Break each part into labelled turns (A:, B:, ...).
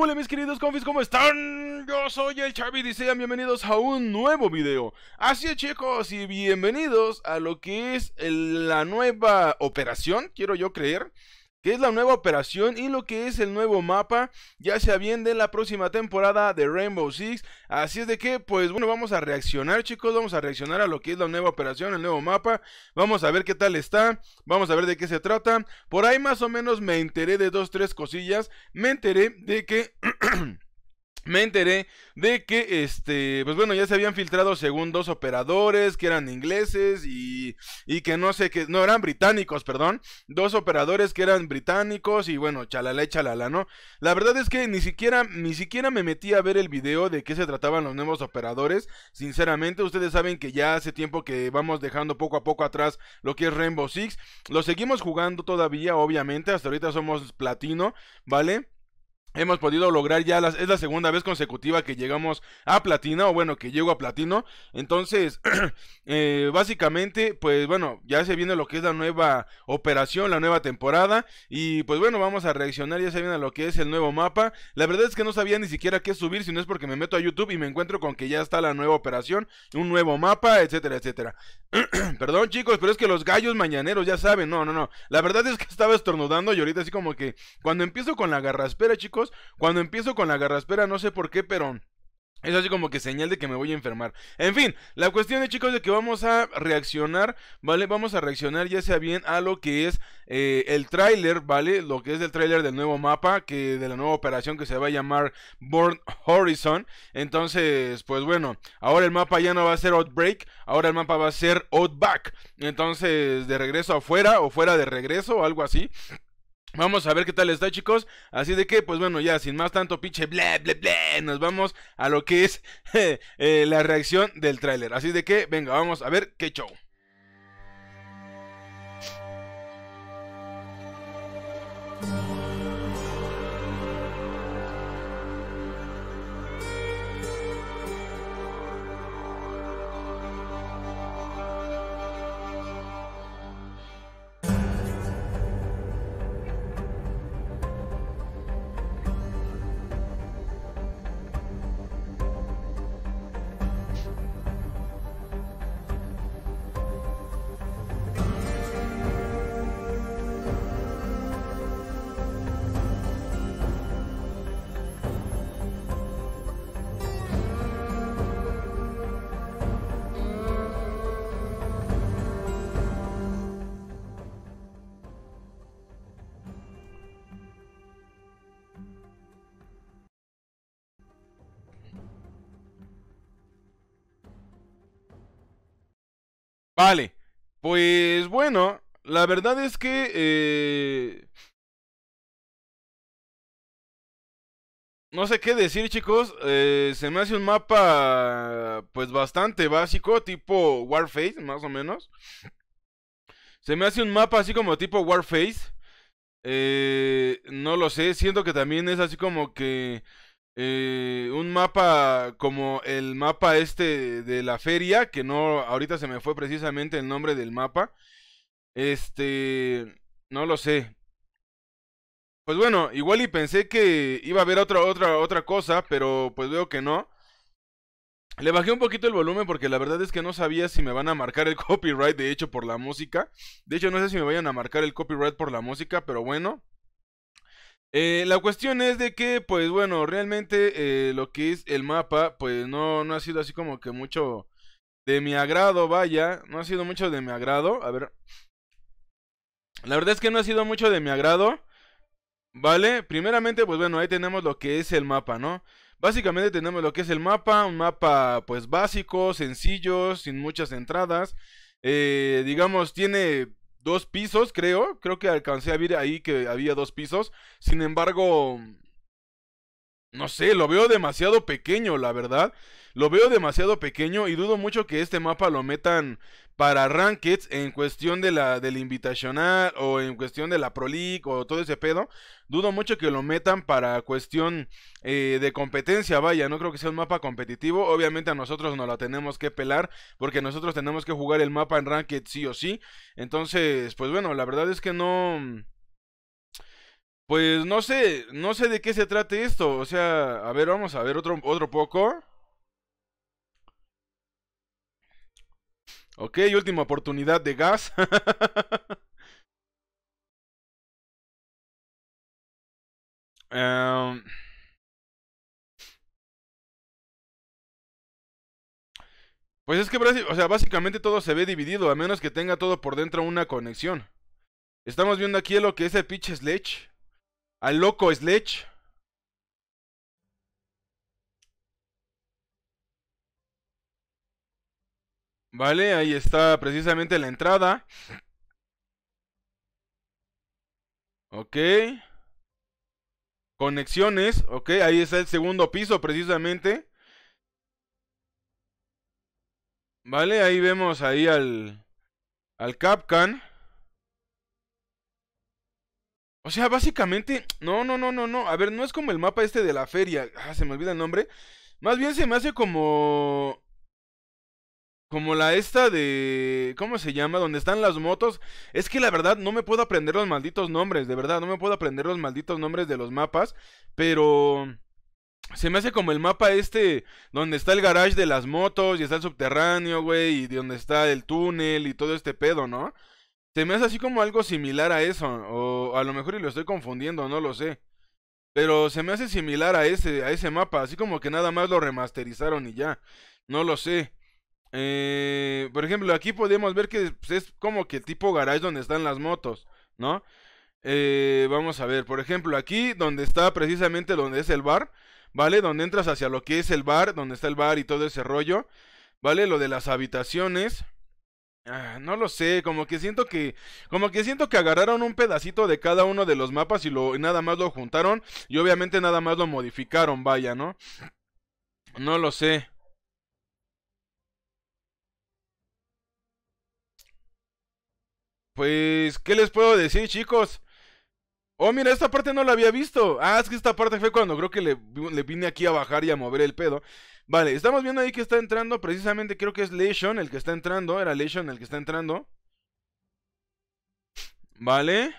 A: hola mis queridos confis? ¿Cómo están? Yo soy el Chavi y sean bienvenidos a un nuevo video Así es chicos y bienvenidos a lo que es la nueva operación, quiero yo creer que es la nueva operación y lo que es el nuevo mapa, ya sea bien de la próxima temporada de Rainbow Six. Así es de que, pues bueno, vamos a reaccionar, chicos, vamos a reaccionar a lo que es la nueva operación, el nuevo mapa. Vamos a ver qué tal está, vamos a ver de qué se trata. Por ahí más o menos me enteré de dos, tres cosillas. Me enteré de que... me enteré de que, este, pues bueno, ya se habían filtrado según dos operadores que eran ingleses y, y que no sé qué, no, eran británicos, perdón, dos operadores que eran británicos y bueno, chalala, chalala, ¿no? La verdad es que ni siquiera, ni siquiera me metí a ver el video de qué se trataban los nuevos operadores, sinceramente, ustedes saben que ya hace tiempo que vamos dejando poco a poco atrás lo que es Rainbow Six, lo seguimos jugando todavía, obviamente, hasta ahorita somos platino, ¿vale? Hemos podido lograr ya, las, es la segunda vez consecutiva que llegamos a platino, o bueno, que llego a platino. Entonces, eh, básicamente, pues bueno, ya se viene lo que es la nueva operación, la nueva temporada. Y pues bueno, vamos a reaccionar, ya se viene lo que es el nuevo mapa. La verdad es que no sabía ni siquiera qué subir, si no es porque me meto a YouTube y me encuentro con que ya está la nueva operación, un nuevo mapa, etcétera, etcétera. Perdón chicos, pero es que los gallos mañaneros ya saben, no, no, no. La verdad es que estaba estornudando y ahorita así como que cuando empiezo con la garraspera, chicos cuando empiezo con la garraspera, no sé por qué, pero es así como que señal de que me voy a enfermar. En fin, la cuestión de chicos de que vamos a reaccionar, ¿vale? Vamos a reaccionar ya sea bien a lo que es eh, el tráiler, ¿vale? Lo que es el tráiler del nuevo mapa, que de la nueva operación que se va a llamar Born Horizon. Entonces, pues bueno, ahora el mapa ya no va a ser Outbreak, ahora el mapa va a ser Outback. Entonces, de regreso afuera o fuera de regreso o algo así. Vamos a ver qué tal está, chicos. Así de que, pues bueno, ya sin más tanto pinche bla bla bla, nos vamos a lo que es eh, la reacción del tráiler. Así de que, venga, vamos a ver qué show. Vale, pues bueno, la verdad es que... Eh, no sé qué decir chicos, eh, se me hace un mapa pues bastante básico, tipo Warface más o menos. Se me hace un mapa así como tipo Warface. Eh, no lo sé, siento que también es así como que eh, un mapa como el mapa este de la feria, que no, ahorita se me fue precisamente el nombre del mapa. Este, no lo sé. Pues bueno, igual y pensé que iba a haber otra, otra, otra cosa, pero pues veo que no. Le bajé un poquito el volumen porque la verdad es que no sabía si me van a marcar el copyright, de hecho, por la música. De hecho, no sé si me vayan a marcar el copyright por la música, pero bueno. Eh, la cuestión es de que, pues bueno, realmente eh, lo que es el mapa, pues no, no ha sido así como que mucho de mi agrado, vaya. No ha sido mucho de mi agrado. A ver. La verdad es que no ha sido mucho de mi agrado. ¿Vale? Primeramente, pues bueno, ahí tenemos lo que es el mapa, ¿no? Básicamente tenemos lo que es el mapa, un mapa pues básico, sencillo, sin muchas entradas. Eh, digamos, tiene dos pisos, creo. Creo que alcancé a ver ahí que había dos pisos. Sin embargo, no sé, lo veo demasiado pequeño, la verdad. Lo veo demasiado pequeño y dudo mucho que este mapa lo metan para ranked. en cuestión de la del invitacional o en cuestión de la Pro League o todo ese pedo. Dudo mucho que lo metan para cuestión eh, de competencia, vaya, no creo que sea un mapa competitivo. Obviamente a nosotros nos lo tenemos que pelar porque nosotros tenemos que jugar el mapa en ranked sí o sí. Entonces, pues bueno, la verdad es que no pues no sé, no sé de qué se trate esto. O sea, a ver, vamos a ver otro, otro poco. Ok, última oportunidad de gas. Em, pues es que, o sea, básicamente todo se ve dividido, a menos que tenga todo por dentro una conexión. Estamos viendo aquí lo que es el pitch sledge al loco Sledge. Vale, ahí está precisamente la entrada. Ok. Conexiones, ok, ahí está el segundo piso precisamente. Vale, ahí vemos ahí al al Capcan. O sea, básicamente, no, no, no, no, no. A ver, no es como el mapa este de la feria. Ah, se me olvida el nombre. Más bien se me hace como... Como la esta de... ¿Cómo se llama? Donde están las motos. Es que la verdad no me puedo aprender los malditos nombres. De verdad, no me puedo aprender los malditos nombres de los mapas. Pero... Se me hace como el mapa este donde está el garage de las motos y está el subterráneo, güey, y donde está el túnel y todo este pedo, ¿no? Se me hace así como algo similar a eso, o a lo mejor y lo estoy confundiendo, no lo sé. Pero se me hace similar a ese, a ese mapa, así como que nada más lo remasterizaron y ya, no lo sé. Eh, por ejemplo, aquí podemos ver que pues, es como que tipo garage donde están las motos, ¿no? Eh, vamos a ver, por ejemplo, aquí donde está precisamente donde es el bar, ¿vale? Donde entras hacia lo que es el bar, donde está el bar y todo ese rollo, ¿vale? Lo de las habitaciones, Ah, no lo sé, como que siento que como que siento que agarraron un pedacito de cada uno de los mapas y lo nada más lo juntaron y obviamente nada más lo modificaron, vaya, ¿no? No lo sé. Pues, ¿qué les puedo decir, chicos? Oh, mira, esta parte no la había visto. Ah, es que esta parte fue cuando creo que le vine aquí a bajar y a mover el pedo. Vale, estamos viendo ahí que está entrando, precisamente creo que es Leishon el que está entrando, era Leishon el que está entrando. Vale.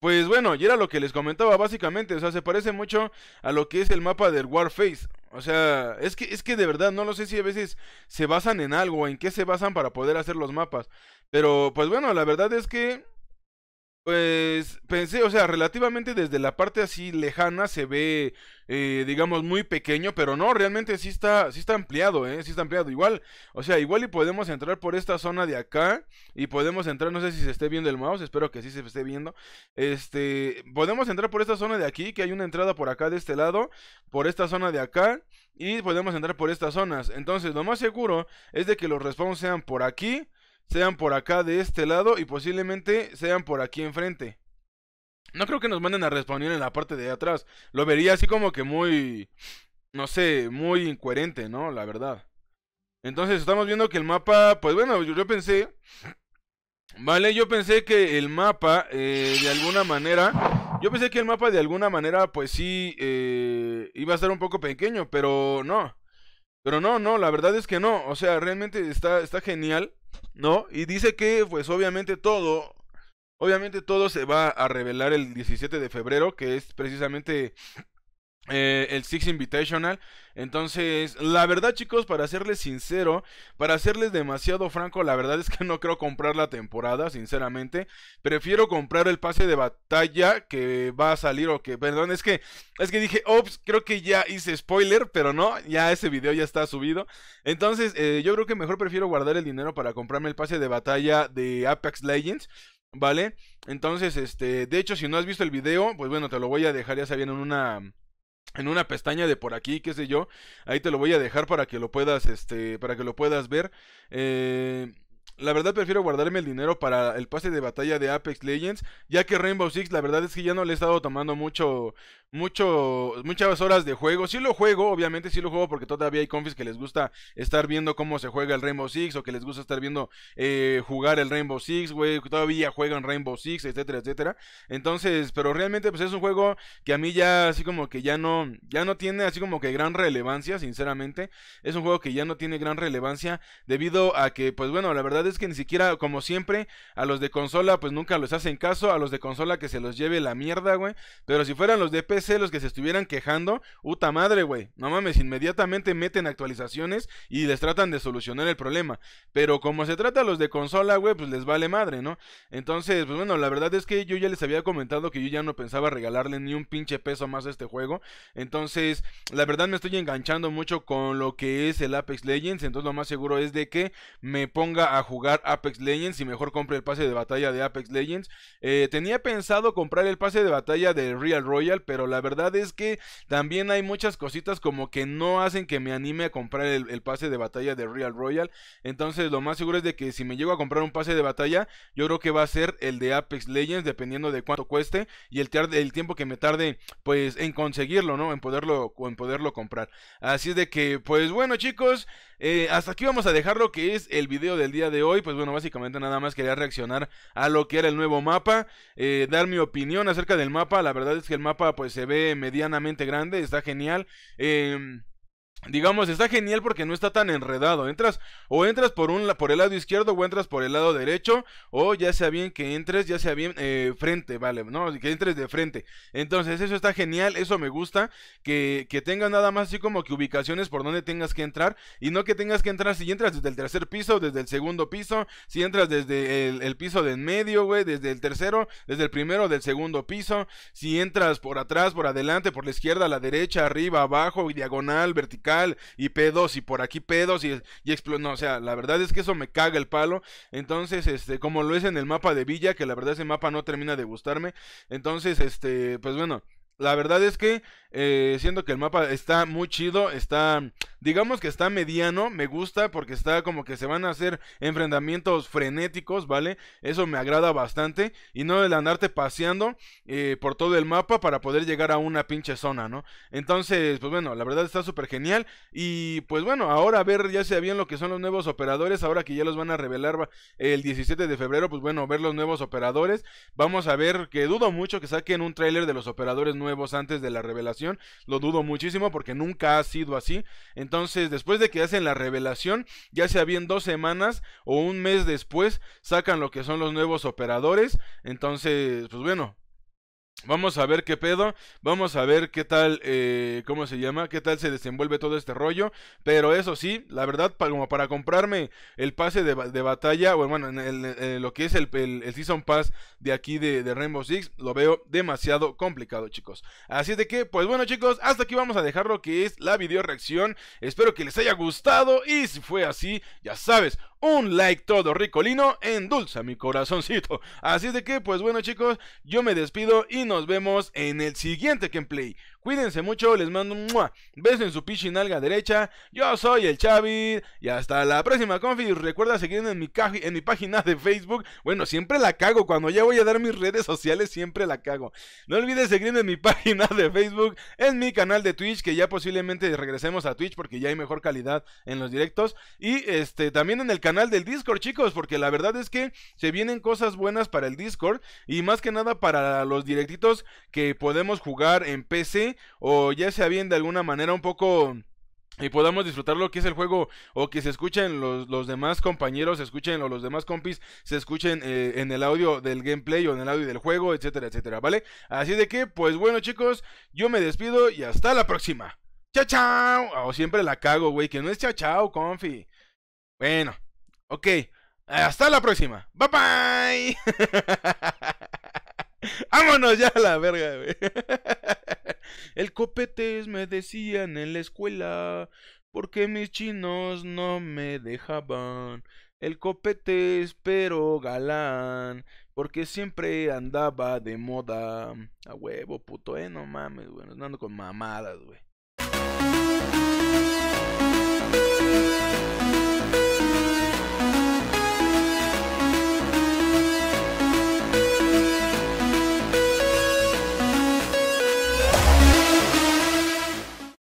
A: Pues bueno, y era lo que les comentaba básicamente, o sea, se parece mucho a lo que es el mapa del Warface. O sea, es que, es que de verdad no lo sé si a veces se basan en algo, en qué se basan para poder hacer los mapas. Pero pues bueno, la verdad es que pues pensé, o sea, relativamente desde la parte así lejana se ve, eh, digamos, muy pequeño, pero no, realmente sí está, sí está ampliado, ¿eh? Sí está ampliado. Igual, o sea, igual y podemos entrar por esta zona de acá y podemos entrar, no sé si se esté viendo el mouse, espero que sí se esté viendo. Este, podemos entrar por esta zona de aquí, que hay una entrada por acá de este lado, por esta zona de acá y podemos entrar por estas zonas. Entonces, lo más seguro es de que los respawns sean por aquí sean por acá de este lado y posiblemente sean por aquí enfrente. No creo que nos manden a responder en la parte de atrás. Lo vería así como que muy, no sé, muy incoherente, ¿no? La verdad. Entonces estamos viendo que el mapa, pues bueno, yo, pensé, vale, yo pensé que el mapa eh, de alguna manera, yo pensé que el mapa de alguna manera, pues sí, eh, iba a ser un poco pequeño, pero no. Pero no, no, la verdad es que no. O sea, realmente está, está genial. ¿no? Y dice que, pues obviamente todo, obviamente todo se va a revelar el 17 de febrero, que es precisamente eh, el Six Invitational. Entonces, la verdad, chicos, para serles sincero, para serles demasiado franco, la verdad es que no creo comprar la temporada, sinceramente. Prefiero comprar el pase de batalla que va a salir o que, perdón, es que es que dije, "Ops, creo que ya hice spoiler", pero no, ya ese video ya está subido. Entonces, eh, yo creo que mejor prefiero guardar el dinero para comprarme el pase de batalla de Apex Legends. ¿Vale? Entonces, este, de hecho, si no has visto el video, pues bueno, te lo voy a dejar ya sabiendo en una en una pestaña de por aquí, qué sé yo. Ahí te lo voy a dejar para que lo puedas, este, para que lo puedas ver. Eh, la verdad prefiero guardarme el dinero para el pase de batalla de Apex Legends, ya que Rainbow Six la verdad es que ya no le he estado tomando mucho mucho muchas horas de juego. Si lo juego, obviamente sí lo juego porque todavía hay confis que les gusta estar viendo cómo se juega el Rainbow Six o que les gusta estar viendo eh, jugar el Rainbow Six, güey, todavía juegan Rainbow Six, etcétera, etcétera. Entonces, pero realmente pues es un juego que a mí ya así como que ya no ya no tiene así como que gran relevancia, sinceramente. Es un juego que ya no tiene gran relevancia debido a que pues bueno, la verdad es que ni siquiera, como siempre, a los de consola pues nunca les hacen caso, a los de consola que se los lleve la mierda, güey. Pero si fueran los de PC los que se estuvieran quejando, puta madre, güey. No mames, inmediatamente meten actualizaciones y les tratan de solucionar el problema. Pero como se trata a los de consola, güey, pues les vale madre, ¿no? Entonces, pues bueno, la verdad es que yo ya les había comentado que yo ya no pensaba regalarle ni un pinche peso más a este juego. Entonces, la verdad me estoy enganchando mucho con lo que es el Apex Legends. Entonces, lo más seguro es de que me ponga a jugar Apex Legends y mejor compre el pase de batalla de Apex Legends. Eh, tenía pensado comprar el pase de batalla de Real Royal, pero la verdad es que también hay muchas cositas como que no hacen que me anime a comprar el, pase de batalla de Real Royal. Entonces lo más seguro es de que si me llego a comprar un pase de batalla, yo creo que va a ser el de Apex Legends, dependiendo de cuánto cueste y el, el tiempo que me tarde pues en conseguirlo, ¿no? En poderlo, en poderlo comprar. Así es de que, pues bueno chicos, eh, hasta aquí vamos a dejar lo que es el video del día de hoy. Pues bueno, básicamente nada más quería reaccionar a lo que era el nuevo mapa, eh, dar mi opinión acerca del mapa. La verdad es que el mapa pues se ve medianamente grande, está genial. Em, digamos, está genial porque no está tan enredado. Entras o entras por un por el lado izquierdo o entras por el lado derecho o ya sea bien que entres, ya sea bien eh, frente, vale, no, que entres de frente. Entonces eso está genial, eso me gusta que que tengas nada más así como que ubicaciones por donde tengas que entrar y no que tengas que entrar si entras desde el tercer piso, desde el segundo piso, si entras desde el, piso de en medio, güey, desde el tercero, desde el primero, del segundo piso, si entras por atrás, por adelante, por la izquierda, a la derecha, arriba, abajo, diagonal, vertical y pedos y por aquí pedos y, y o sea, la verdad es que eso me caga el palo. Entonces, este, como lo es en el mapa de Villa, que la verdad ese mapa no termina de gustarme. Entonces, este, pues bueno, la verdad es que Siendo eh, siento que el mapa está muy chido, está, digamos que está mediano, me gusta porque está como que se van a hacer enfrentamientos frenéticos, ¿vale? Eso me agrada bastante y no el andarte paseando eh, por todo el mapa para poder llegar a una pinche zona, ¿no? Entonces, pues bueno, la verdad está súper genial y pues bueno, ahora a ver ya sea bien lo que son los nuevos operadores, ahora que ya los van a revelar el 17 de febrero, pues bueno, ver los nuevos operadores, vamos a ver que dudo mucho que saquen un tráiler de los operadores nuevos antes de la revelación. Lo dudo muchísimo porque nunca ha sido así. Entonces, después de que hacen la revelación, ya sea bien dos semanas o un mes después, sacan lo que son los nuevos operadores. Entonces, pues bueno, Vamos a ver qué pedo, vamos a ver qué tal, eh, ¿cómo se llama? ¿Qué tal se desenvuelve todo este rollo? Pero eso sí, la verdad, como para comprarme el pase de, batalla, o bueno, en lo que es el, Season Pass de aquí de, de, Rainbow Six, lo veo demasiado complicado, chicos. Así es de que, pues bueno, chicos, hasta aquí vamos a dejar lo que es la video reacción. Espero que les haya gustado y si fue así, ya sabes, un like todo ricolino endulza mi corazoncito. Así de que, pues bueno chicos, yo me despido y nos vemos en el siguiente gameplay. Cuídense mucho, les mando un beso en su pichinalga derecha. Yo soy el Chavi y hasta la próxima, confi. Recuerda seguirme en mi, en mi página de Facebook. Bueno, siempre la cago. Cuando ya voy a dar mis redes sociales, siempre la cago. No olvides seguirme en mi página de Facebook, en mi canal de Twitch, que ya posiblemente regresemos a Twitch porque ya hay mejor calidad en los directos. Y este también en el canal del Discord, chicos, porque la verdad es que se vienen cosas buenas para el Discord y más que nada para los directitos que podemos jugar en PC o ya sea bien de alguna manera un poco y podamos disfrutar lo que es el juego o que se escuchen los, demás compañeros, se escuchen o los demás compis, se escuchen eh, en el audio del gameplay o en el audio del juego, etcétera, etcétera, ¿vale? Así de que, pues bueno chicos, yo me despido y hasta la próxima. ¡Chao, chao! O oh, siempre la cago, güey, que no es chao, chao, confi. Bueno, ok, hasta la próxima. Bye, bye. Vámonos ya a la verga, güey. El copetes me decían en la escuela, porque mis chinos no me dejaban. El copetes pero galán, porque siempre andaba de moda. A huevo, puto, eh, no mames, güey, ando con mamadas, güey.